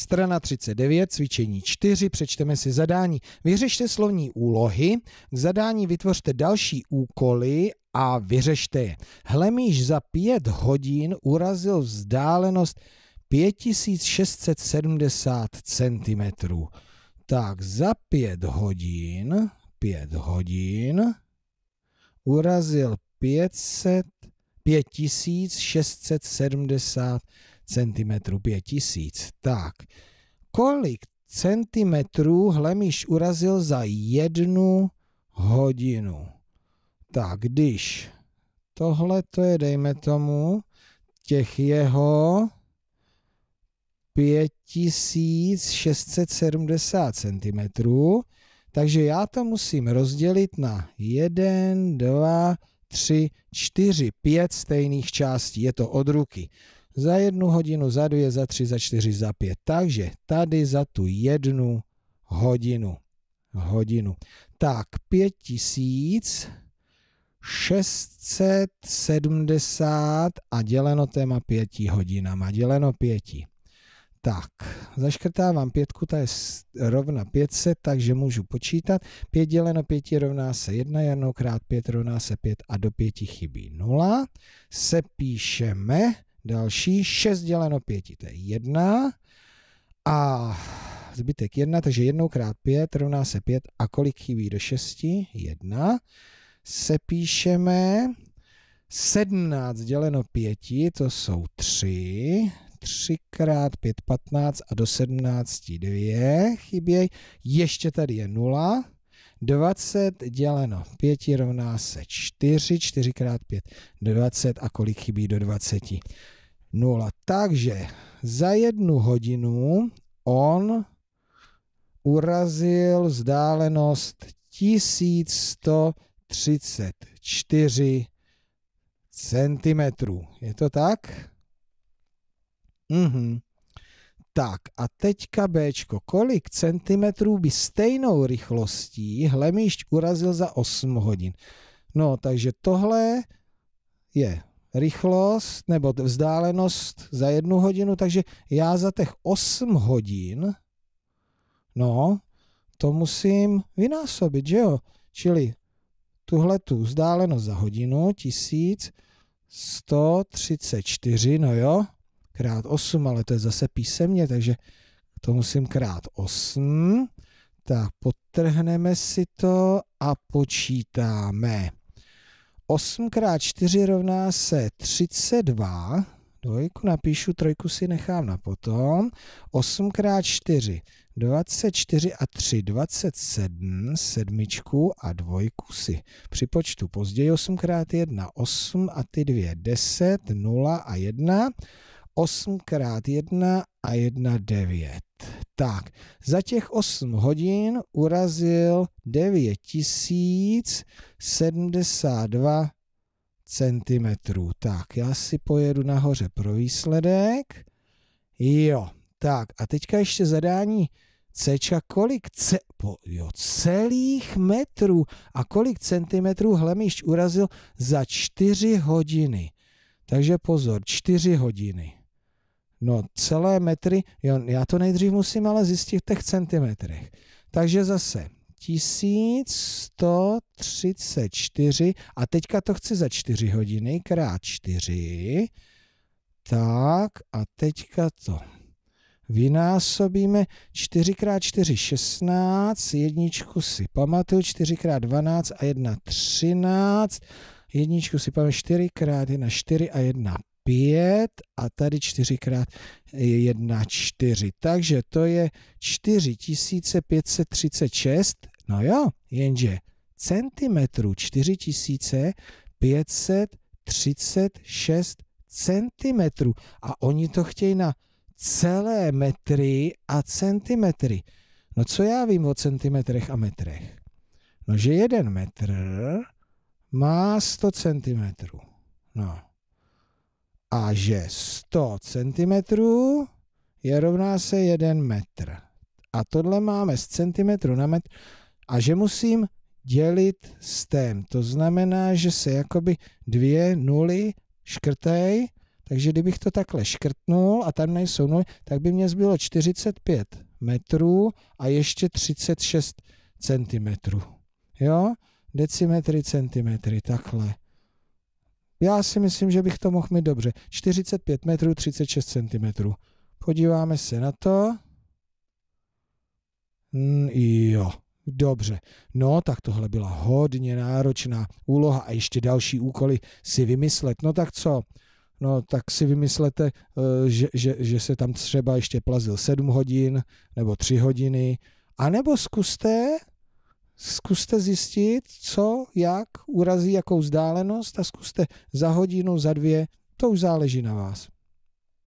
Strana 39, cvičení 4, přečteme si zadání. Vyřešte slovní úlohy, k zadání vytvořte další úkoly a vyřešte je. Hlemíš za 5 hodin urazil vzdálenost 5670 cm. Tak za 5 hodin, 5 hodin, urazil 500, 5670 cm cm 5000. tak kolik centimetrů Hlemíš urazil za jednu hodinu? Tak když tohle to je, dejme tomu, těch jeho 5670 cm, takže já to musím rozdělit na 1, 2, 3, 4, 5 stejných částí. Je to od ruky za jednu hodinu, za dvě, za tři, za čtyři, za pět. Takže tady za tu jednu hodinu. Hodinu. Tak 5670 a děleno téma pěti hodinama. Děleno pěti. Tak, zaškrtávám pětku, ta je rovna 500, takže můžu počítat. 5 děleno 5 rovná se 1, jednou krát 5 rovná se 5 a do 5 chybí 0. Sepíšeme Další 6 děleno 5, to je 1. A zbytek 1, takže 1 krát 5 rovná se 5. A kolik chybí do 6? 1. Sepíšeme 17 děleno 5, to jsou 3. 3 krát 5, 15 a do 17, 2 chybějí. Ještě tady je 0. 20 děleno 5 rovná se 4, 4 krát 5, 20 a kolik chybí do 20? 0. Takže za jednu hodinu on urazil vzdálenost 1134 centimetrů. Je to tak? Mhm. Tak a teďka B, Kolik centimetrů by stejnou rychlostí hlemíšť urazil za 8 hodin? No, takže tohle je rychlost nebo vzdálenost za jednu hodinu, takže já za těch 8 hodin, no, to musím vynásobit, že jo? Čili tuhle tu vzdálenost za hodinu, 1134, no jo, krát 8, ale to je zase písemně, takže to musím krát 8. Tak potrhneme si to a počítáme. 8 krát 4 rovná se 32. Dvojku napíšu, trojku si nechám na potom. 8 krát 4, 24 a 3, 27, sedmičku a dvojku si připočtu později. 8 krát 1, 8 a ty dvě, 10, 0 a 1. 8 x 1 a 1 9. Tak, za těch 8 hodin urazil 9072 cm. Tak, já si pojedu nahoře pro výsledek. Jo, tak a teďka ještě zadání C, kolik ce, po, jo, celých metrů a kolik centimetrů Hlemišť urazil za 4 hodiny. Takže pozor, 4 hodiny. No celé metry, jo, já to nejdřív musím ale zjistit v těch centimetrech. Takže zase 1134 a teďka to chci za 4 hodiny krát 4. Tak a teďka to vynásobíme 4x4 16, jedničku si pamatuju, 4x12 a 1 13, jedničku si pamatuju 4 x 1 4 a 1 5 a tady 4 krát je 1, 4. Takže to je 4536. No jo, jenže centimetrů 4536 centimetrů. A oni to chtějí na celé metry a centimetry. No co já vím o centimetrech a metrech? No, že jeden metr má 100 centimetrů. No, a že 100 cm je rovná se 1 metr. A tohle máme z centimetru na metr a že musím dělit s tém. To znamená, že se jakoby dvě nuly škrtej, takže kdybych to takhle škrtnul a tam nejsou nuly, tak by mě zbylo 45 metrů a ještě 36 centimetrů. Jo? Decimetry, centimetry, takhle. Já si myslím, že bych to mohl mít dobře. 45 metrů, 36 cm. Podíváme se na to. Mm, jo, dobře. No, tak tohle byla hodně náročná úloha a ještě další úkoly si vymyslet. No tak co? No tak si vymyslete, eh, že, že, že se tam třeba ještě plazil 7 hodin nebo 3 hodiny. A nebo zkuste zkuste zjistit, co, jak urazí, jakou vzdálenost a zkuste za hodinu, za dvě, to už záleží na vás.